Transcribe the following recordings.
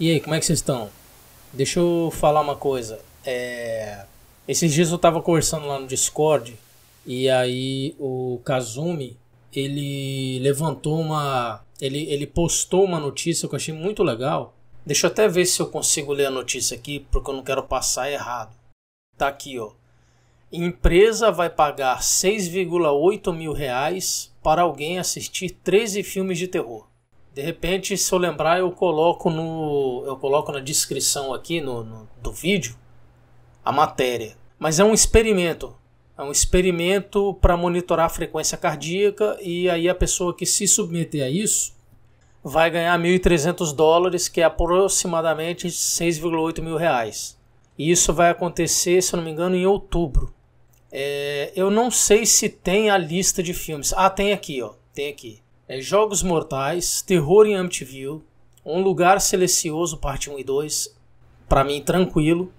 E aí, como é que vocês estão? Deixa eu falar uma coisa. É... Esses dias eu tava conversando lá no Discord e aí o Kazumi ele levantou uma. Ele, ele postou uma notícia que eu achei muito legal. Deixa eu até ver se eu consigo ler a notícia aqui, porque eu não quero passar errado. Tá aqui, ó. Empresa vai pagar 6,8 mil reais para alguém assistir 13 filmes de terror. De repente, se eu lembrar, eu coloco no eu coloco na descrição aqui no, no, do vídeo a matéria. Mas é um experimento. É um experimento para monitorar a frequência cardíaca e aí a pessoa que se submeter a isso vai ganhar 1.300 dólares, que é aproximadamente 6,8 mil reais. E isso vai acontecer, se eu não me engano, em outubro. É, eu não sei se tem a lista de filmes. Ah, tem aqui, ó. Tem aqui é Jogos Mortais, Terror em Amityville, Um Lugar Silencioso, parte 1 e 2, para mim tranquilo.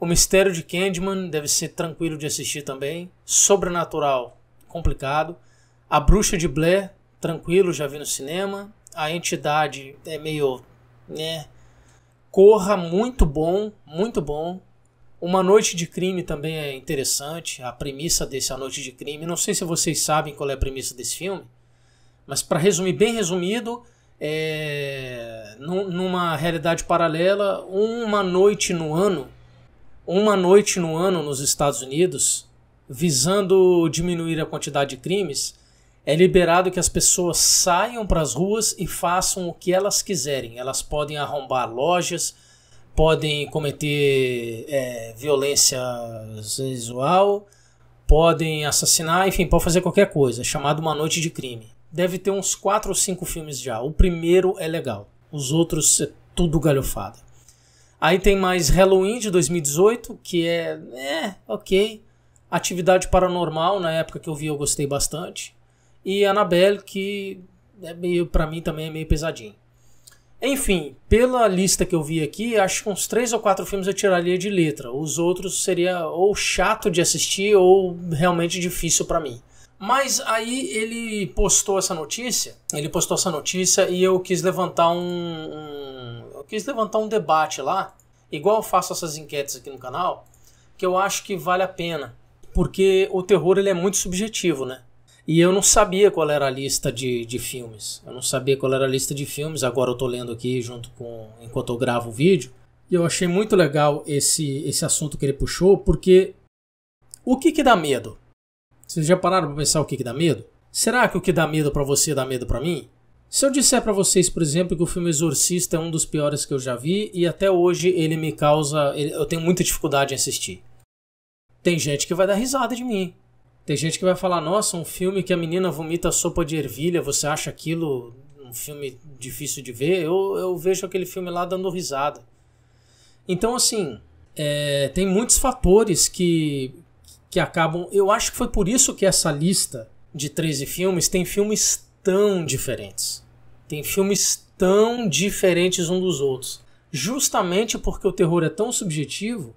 O Mistério de Candyman deve ser tranquilo de assistir também. Sobrenatural, complicado. A Bruxa de Blair, tranquilo, já vi no cinema. A Entidade é meio, né? Corra, muito bom, muito bom. Uma Noite de Crime também é interessante. A premissa desse A Noite de Crime, não sei se vocês sabem qual é a premissa desse filme mas para resumir, bem resumido, é, numa realidade paralela, uma noite no ano, uma noite no ano nos Estados Unidos, visando diminuir a quantidade de crimes, é liberado que as pessoas saiam para as ruas e façam o que elas quiserem. Elas podem arrombar lojas, podem cometer é, violência sexual, podem assassinar, enfim, pode fazer qualquer coisa. É chamado uma noite de crime deve ter uns 4 ou 5 filmes já. O primeiro é legal, os outros é tudo galhofada. Aí tem mais Halloween de 2018, que é. É, ok. Atividade Paranormal, na época que eu vi eu gostei bastante. E Annabelle, que é meio, pra mim também é meio pesadinho. Enfim, pela lista que eu vi aqui, acho que uns três ou quatro filmes eu tiraria de letra. Os outros seria ou chato de assistir ou realmente difícil para mim. Mas aí ele postou essa notícia, ele postou essa notícia e eu quis levantar um, um eu quis levantar um debate lá, igual eu faço essas enquetes aqui no canal, que eu acho que vale a pena, porque o terror ele é muito subjetivo, né? E eu não sabia qual era a lista de, de filmes. Eu não sabia qual era a lista de filmes, agora eu tô lendo aqui junto com enquanto eu gravo o vídeo. E eu achei muito legal esse esse assunto que ele puxou, porque o que que dá medo? Vocês já pararam para pensar o que, que dá medo? Será que o que dá medo para você dá medo para mim? Se eu disser para vocês, por exemplo, que o filme Exorcista é um dos piores que eu já vi e até hoje ele me causa. eu tenho muita dificuldade em assistir. Tem gente que vai dar risada de mim. Tem gente que vai falar: nossa, um filme que a menina vomita sopa de ervilha, você acha aquilo um filme difícil de ver? Eu, eu vejo aquele filme lá dando risada. Então, assim, é, tem muitos fatores que, que acabam. Eu acho que foi por isso que essa lista de 13 filmes tem filmes tão diferentes. Tem filmes tão diferentes um dos outros. Justamente porque o terror é tão subjetivo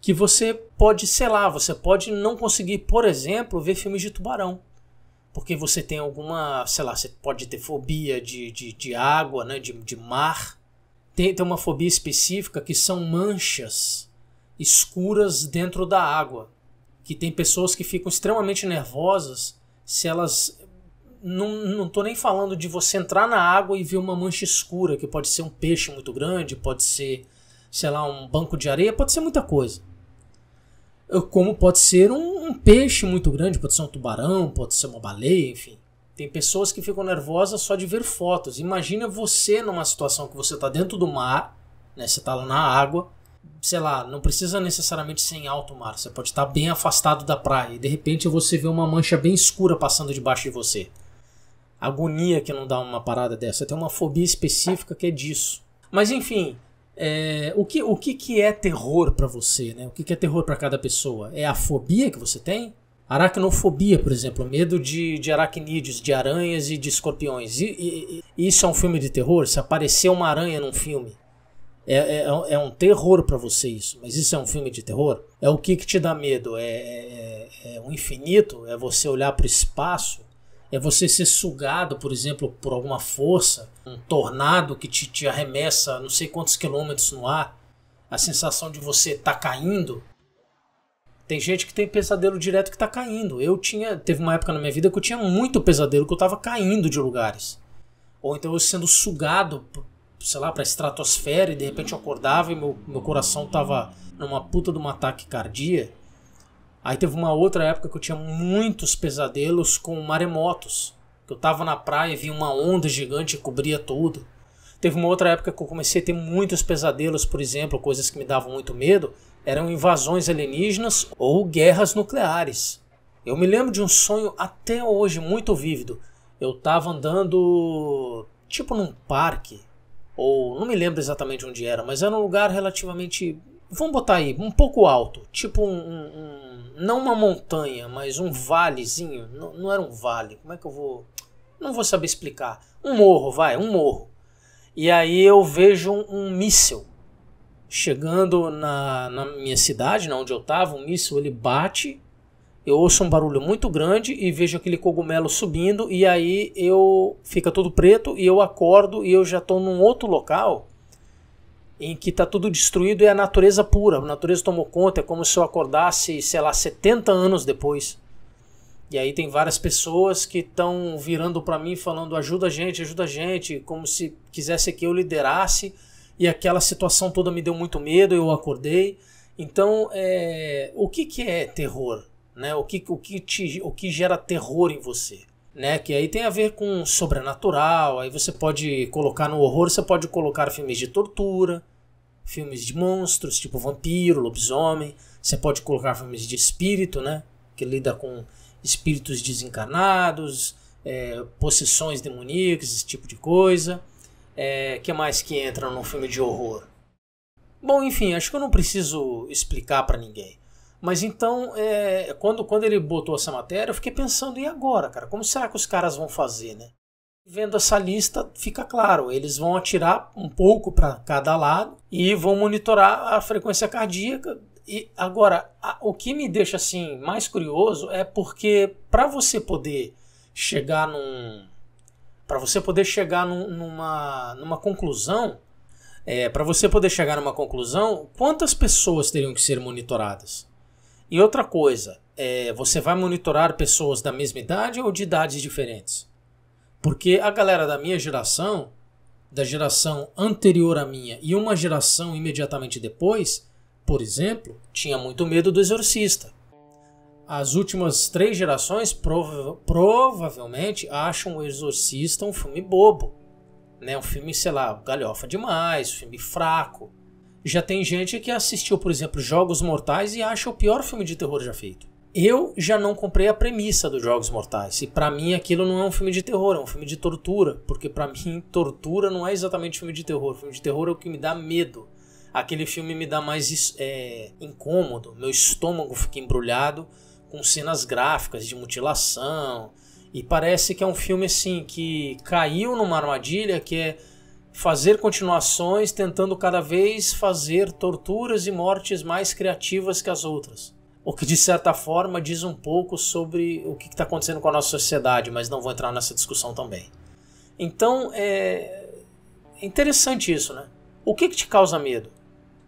que você pode, sei lá, você pode não conseguir, por exemplo, ver filmes de tubarão. Porque você tem alguma, sei lá, você pode ter fobia de, de, de água, né, de, de mar. Tem, tem uma fobia específica que são manchas escuras dentro da água que tem pessoas que ficam extremamente nervosas se elas. Não estou nem falando de você entrar na água e ver uma mancha escura, que pode ser um peixe muito grande, pode ser, sei lá, um banco de areia, pode ser muita coisa. Como pode ser um, um peixe muito grande, pode ser um tubarão, pode ser uma baleia, enfim. Tem pessoas que ficam nervosas só de ver fotos. Imagina você numa situação que você está dentro do mar, né, você está lá na água, sei lá, não precisa necessariamente ser em alto mar, você pode estar bem afastado da praia e de repente você vê uma mancha bem escura passando debaixo de você. Agonia que não dá uma parada dessa, tem uma fobia específica que é disso. Mas enfim, é, o, que, o que, que é terror para você, né? O que, que é terror para cada pessoa? É a fobia que você tem? Aracnofobia, por exemplo, medo de, de aracnídeos, de aranhas e de escorpiões. E, e, e isso é um filme de terror? Se aparecer uma aranha num filme, é, é, é um é terror para você isso. Mas isso é um filme de terror? É o que, que te dá medo? É, é o é, é infinito? É você olhar para o espaço? É você ser sugado, por exemplo, por alguma força? Um tornado que te, te arremessa não sei quantos quilômetros no ar? A sensação de você estar tá caindo? Tem gente que tem pesadelo direto que tá caindo. Eu tinha, teve uma época na minha vida que eu tinha muito pesadelo que eu tava caindo de lugares. Ou então eu sendo sugado sei lá, pra estratosfera e de repente eu acordava e meu, meu coração tava numa puta de uma taquicardia. Aí teve uma outra época que eu tinha muitos pesadelos com maremotos. Que eu tava na praia e vi uma onda gigante e cobria tudo. Teve uma outra época que eu comecei a ter muitos pesadelos, por exemplo, coisas que me davam muito medo, eram invasões alienígenas ou guerras nucleares. Eu me lembro de um sonho até hoje muito vívido. Eu tava andando tipo num parque ou não me lembro exatamente onde era, mas era um lugar relativamente, vamos botar aí, um pouco alto, tipo um, um não uma montanha, mas um valezinho, não, não era um vale, como é que eu vou, não vou saber explicar, um morro, vai, um morro. E aí eu vejo um, um míssil chegando na, na minha cidade, na né, onde eu estava, um míssil ele bate eu ouço um barulho muito grande e vejo aquele cogumelo subindo e aí eu fica todo preto e eu acordo e eu já estou num outro local em que está tudo destruído e é a natureza pura, a natureza tomou conta, é como se eu acordasse, sei lá, 70 anos depois. E aí tem várias pessoas que estão virando para mim falando ajuda a gente, ajuda a gente, como se quisesse que eu liderasse. E aquela situação toda me deu muito medo, eu acordei. Então, é... o que, que é terror? né? O que, o que, te, o que gera terror em você. Né, que aí tem a ver com sobrenatural, aí você pode colocar no horror, você pode colocar filmes de tortura, filmes de monstros, tipo vampiro, lobisomem, você pode colocar filmes de espírito, né, que lida com espíritos desencarnados, é, possessões demoníacas, esse tipo de coisa. É, que mais que entra num filme de horror? Bom, enfim, acho que eu não preciso explicar para ninguém. Mas então, é, quando, quando ele botou essa matéria, eu fiquei pensando, e agora, cara? Como será que os caras vão fazer, né? Vendo essa lista, fica claro, eles vão atirar um pouco para cada lado e vão monitorar a frequência cardíaca. E agora, a, o que me deixa assim mais curioso é porque para você poder chegar num para você poder chegar num, numa, numa conclusão, é, para você poder chegar numa conclusão, quantas pessoas teriam que ser monitoradas? E outra coisa, é, você vai monitorar pessoas da mesma idade ou de idades diferentes? Porque a galera da minha geração, da geração anterior à minha e uma geração imediatamente depois, por exemplo, tinha muito medo do exorcista. As últimas três gerações prova provavelmente acham o Exorcista um filme bobo. Né? Um filme, sei lá, galhofa demais, um filme fraco. Já tem gente que assistiu, por exemplo, Jogos Mortais e acha o pior filme de terror já feito. Eu já não comprei a premissa dos Jogos Mortais, e para mim aquilo não é um filme de terror, é um filme de tortura, porque para mim tortura não é exatamente filme de terror, filme de terror é o que me dá medo. Aquele filme me dá mais é, incômodo, meu estômago fica embrulhado com cenas gráficas de mutilação, e parece que é um filme assim que caiu numa armadilha que é fazer continuações tentando cada vez fazer torturas e mortes mais criativas que as outras. O que de certa forma diz um pouco sobre o que está acontecendo com a nossa sociedade, mas não vou entrar nessa discussão também. Então é interessante isso, né? O que, que te causa medo?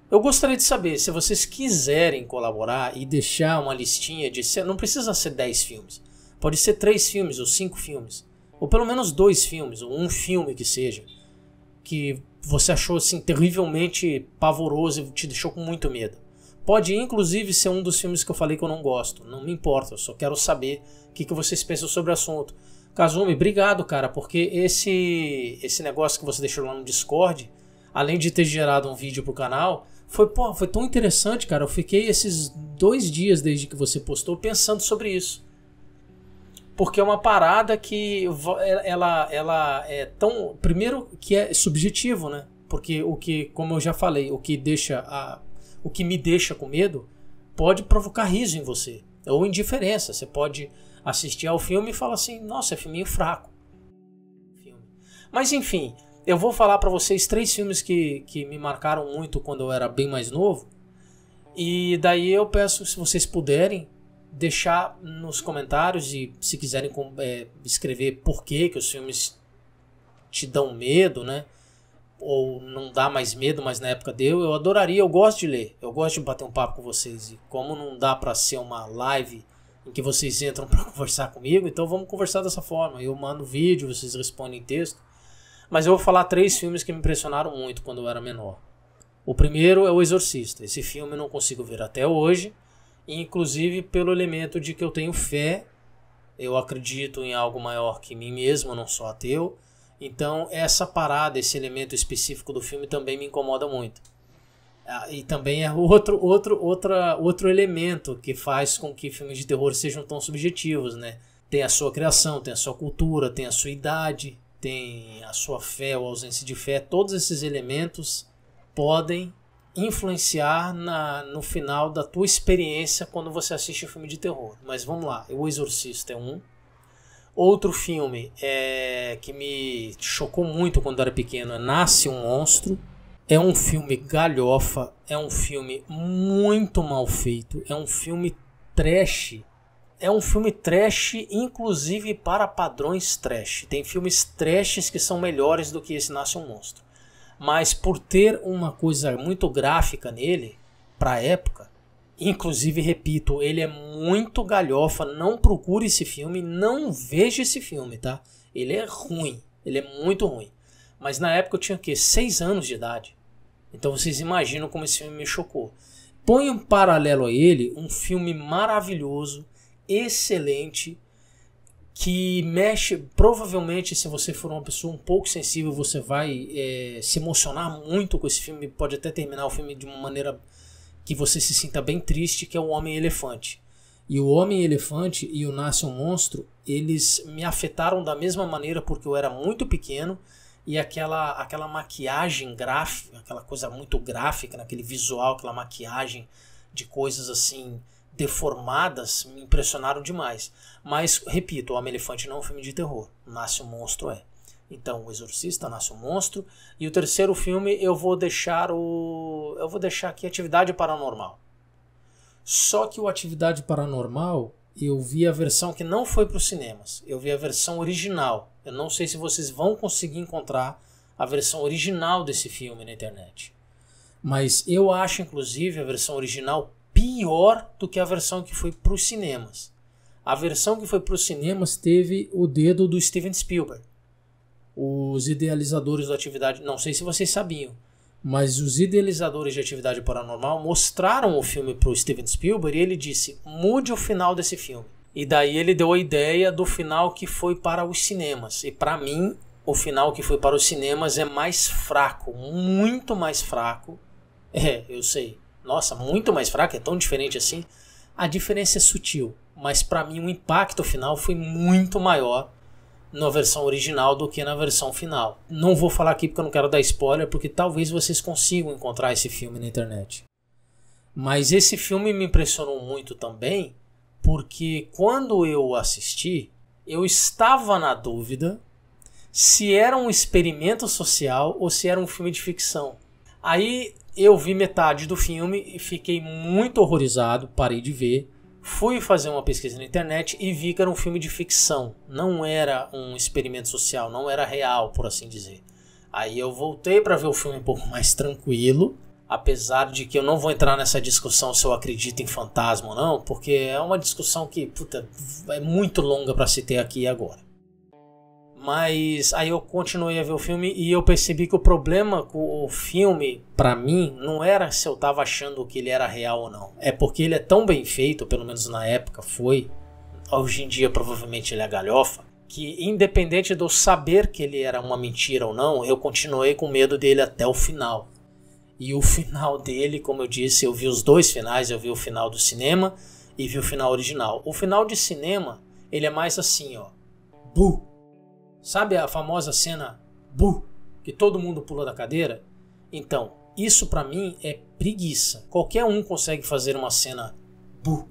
Eu gostaria de saber, se vocês quiserem colaborar e deixar uma listinha de. Não precisa ser 10 filmes. Pode ser 3 filmes ou 5 filmes. Ou pelo menos 2 filmes, ou um filme que seja que você achou assim terrivelmente pavoroso e te deixou com muito medo. Pode inclusive ser um dos filmes que eu falei que eu não gosto, não me importa, eu só quero saber o que, que vocês pensam sobre o assunto. Kazumi, obrigado, cara, porque esse esse negócio que você deixou lá no Discord, além de ter gerado um vídeo pro canal, foi, pô, foi tão interessante, cara. Eu fiquei esses dois dias desde que você postou pensando sobre isso porque é uma parada que é, ela, ela é tão. Primeiro, que é subjetivo, né? Porque o que, como eu já falei, o que deixa a, o que me deixa com medo pode provocar riso em você ou indiferença. Você pode assistir ao filme e falar assim: nossa, é filminho fraco. Mas enfim, eu vou falar para vocês três filmes que, que me marcaram muito quando eu era bem mais novo. E daí eu peço, se vocês puderem, deixar nos comentários e se quiserem é, escrever por que, que os filmes te dão medo, né? Ou não dá mais medo, mas na época deu. Eu adoraria, eu gosto de ler, eu gosto de bater um papo com vocês. E como não dá para ser uma live em que vocês entram para conversar comigo, então vamos conversar dessa forma. Eu mando vídeo, vocês respondem texto. Mas eu vou falar três filmes que me impressionaram muito quando eu era menor. O primeiro é O Exorcista. Esse filme eu não consigo ver até hoje inclusive pelo elemento de que eu tenho fé, eu acredito em algo maior que mim mesmo, eu não sou ateu. Então, essa parada, esse elemento específico do filme também me incomoda muito. Ah, e também é outro, outro, outra, outro elemento que faz com que filmes de terror sejam tão subjetivos, né? Tem a sua criação, tem a sua cultura, tem a sua idade, tem a sua fé ou ausência de fé. Todos esses elementos podem influenciar na, no final da tua experiência quando você assiste um filme de terror. Mas vamos lá, O Exorcista é um. Outro filme é, que me chocou muito quando era pequeno é Nasce um Monstro. É um filme galhofa, é um filme muito mal feito, é um filme trash. É um filme trash, inclusive para padrões trash. Tem filmes trashes que são melhores do que esse Nasce um Monstro mas por ter uma coisa muito gráfica nele, para época, inclusive repito, ele é muito galhofa, não procure esse filme, não veja esse filme, tá? Ele é ruim, ele é muito ruim. Mas na época eu tinha o quê? anos de idade. Então vocês imaginam como esse filme me chocou. Põe um paralelo a ele um filme maravilhoso, excelente, que mexe. Provavelmente, se você for uma pessoa um pouco sensível, você vai é, se emocionar muito com esse filme. Pode até terminar o filme de uma maneira que você se sinta bem triste, que é o Homem Elefante. E o Homem Elefante e o Nasce um Monstro, eles me afetaram da mesma maneira porque eu era muito pequeno e aquela aquela maquiagem gráfica, aquela coisa muito gráfica, aquele visual, aquela maquiagem de coisas assim deformadas me impressionaram demais. Mas, repito, O Homem Elefante não é um filme de terror. Nasce um Monstro é. Então, O Exorcista, Nasce um Monstro. E o terceiro filme eu vou deixar o. Eu vou deixar aqui Atividade Paranormal. Só que o Atividade Paranormal, eu vi a versão que não foi para os cinemas. Eu vi a versão original. Eu não sei se vocês vão conseguir encontrar a versão original desse filme na internet. Mas eu acho, inclusive, a versão original pior do que a versão que foi para os cinemas. A versão que foi para os cinemas teve o dedo do Steven Spielberg. Os idealizadores da atividade, não sei se vocês sabiam, mas os idealizadores de atividade paranormal mostraram o filme para o Steven Spielberg e ele disse: mude o final desse filme. E daí ele deu a ideia do final que foi para os cinemas. E para mim, o final que foi para os cinemas é mais fraco, muito mais fraco. É, eu sei nossa, muito mais fraca, é tão diferente assim. A diferença é sutil, mas para mim o impacto final foi muito maior na versão original do que na versão final. Não vou falar aqui porque eu não quero dar spoiler, porque talvez vocês consigam encontrar esse filme na internet. Mas esse filme me impressionou muito também, porque quando eu assisti, eu estava na dúvida se era um experimento social ou se era um filme de ficção. Aí eu vi metade do filme e fiquei muito horrorizado, parei de ver. Fui fazer uma pesquisa na internet e vi que era um filme de ficção, não era um experimento social, não era real, por assim dizer. Aí eu voltei para ver o filme um pouco mais tranquilo, apesar de que eu não vou entrar nessa discussão se eu acredito em fantasma ou não, porque é uma discussão que puta, é muito longa para se ter aqui e agora. Mas aí eu continuei a ver o filme e eu percebi que o problema com o filme, para mim, não era se eu tava achando que ele era real ou não. É porque ele é tão bem feito, pelo menos na época foi. Hoje em dia provavelmente ele é galhofa. Que independente de eu saber que ele era uma mentira ou não, eu continuei com medo dele até o final. E o final dele, como eu disse, eu vi os dois finais, eu vi o final do cinema e vi o final original. O final de cinema, ele é mais assim, ó. Buh! Sabe a famosa cena bu que todo mundo pulou da cadeira? Então, isso para mim é preguiça. Qualquer um consegue fazer uma cena bu.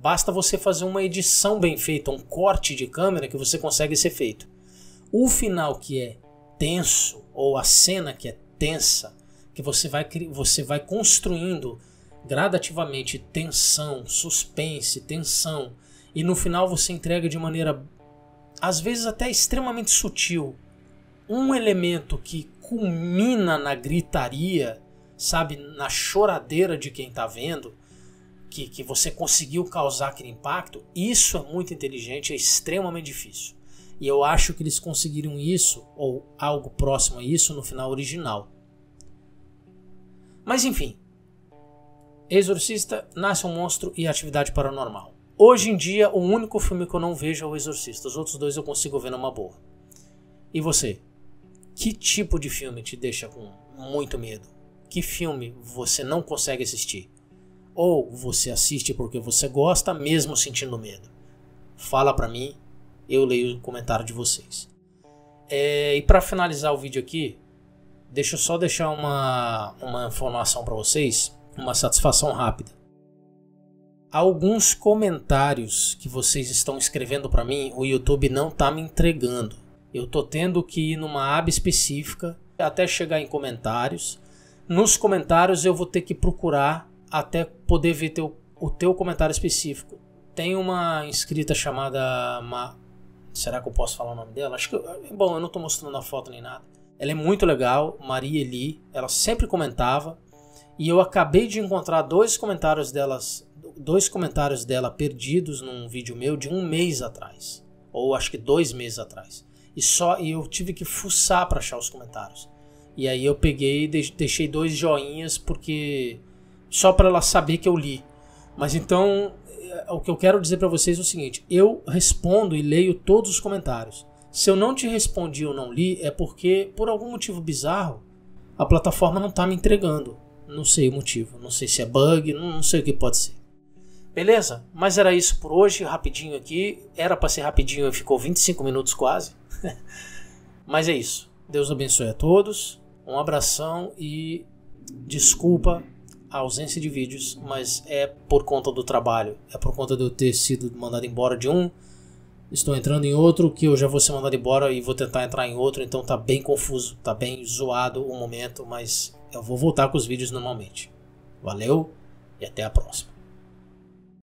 Basta você fazer uma edição bem feita, um corte de câmera que você consegue ser feito. O final que é tenso ou a cena que é tensa, que você vai você vai construindo gradativamente tensão, suspense, tensão e no final você entrega de maneira às vezes até extremamente sutil, um elemento que culmina na gritaria, sabe, na choradeira de quem está vendo, que, que você conseguiu causar aquele impacto, isso é muito inteligente, é extremamente difícil. E eu acho que eles conseguiram isso, ou algo próximo a isso, no final original. Mas enfim. Exorcista, Nasce um Monstro e Atividade Paranormal. Hoje em dia, o único filme que eu não vejo é O Exorcista. Os outros dois eu consigo ver numa boa. E você? Que tipo de filme te deixa com muito medo? Que filme você não consegue assistir? Ou você assiste porque você gosta, mesmo sentindo medo? Fala pra mim, eu leio o comentário de vocês. É, e para finalizar o vídeo aqui, deixa eu só deixar uma, uma informação para vocês, uma satisfação rápida alguns comentários que vocês estão escrevendo para mim, o YouTube não tá me entregando. Eu tô tendo que ir numa aba específica até chegar em comentários. Nos comentários eu vou ter que procurar até poder ver teu, o teu comentário específico. Tem uma inscrita chamada Ma... Será que eu posso falar o nome dela? Acho que eu... É bom, eu não tô mostrando a foto nem nada. Ela é muito legal, Maria Eli, ela sempre comentava e eu acabei de encontrar dois comentários delas dois comentários dela perdidos num vídeo meu de um mês atrás, ou acho que dois meses atrás. E só e eu tive que fuçar para achar os comentários. E aí eu peguei e deixei dois joinhas porque só para ela saber que eu li. Mas então eh, o que eu quero dizer para vocês é o seguinte: eu respondo e leio todos os comentários. Se eu não te respondi ou não li, é porque, por algum motivo bizarro, a plataforma não está me entregando. Não sei o motivo. Não sei se é bug, não, sei o que pode ser. Beleza? Mas era isso por hoje, rapidinho aqui. Era para ser rapidinho e ficou 25 minutos quase. Mas é isso. Deus abençoe a todos. Um abração e desculpa a ausência de vídeos, mas é por conta do trabalho, é por conta de eu ter sido mandado embora de um, estou entrando em outro que eu já vou ser mandado embora e vou tentar entrar em outro, então tá bem confuso, tá bem zoado o momento, mas eu vou voltar com os vídeos normalmente. Valeu e até a próxima.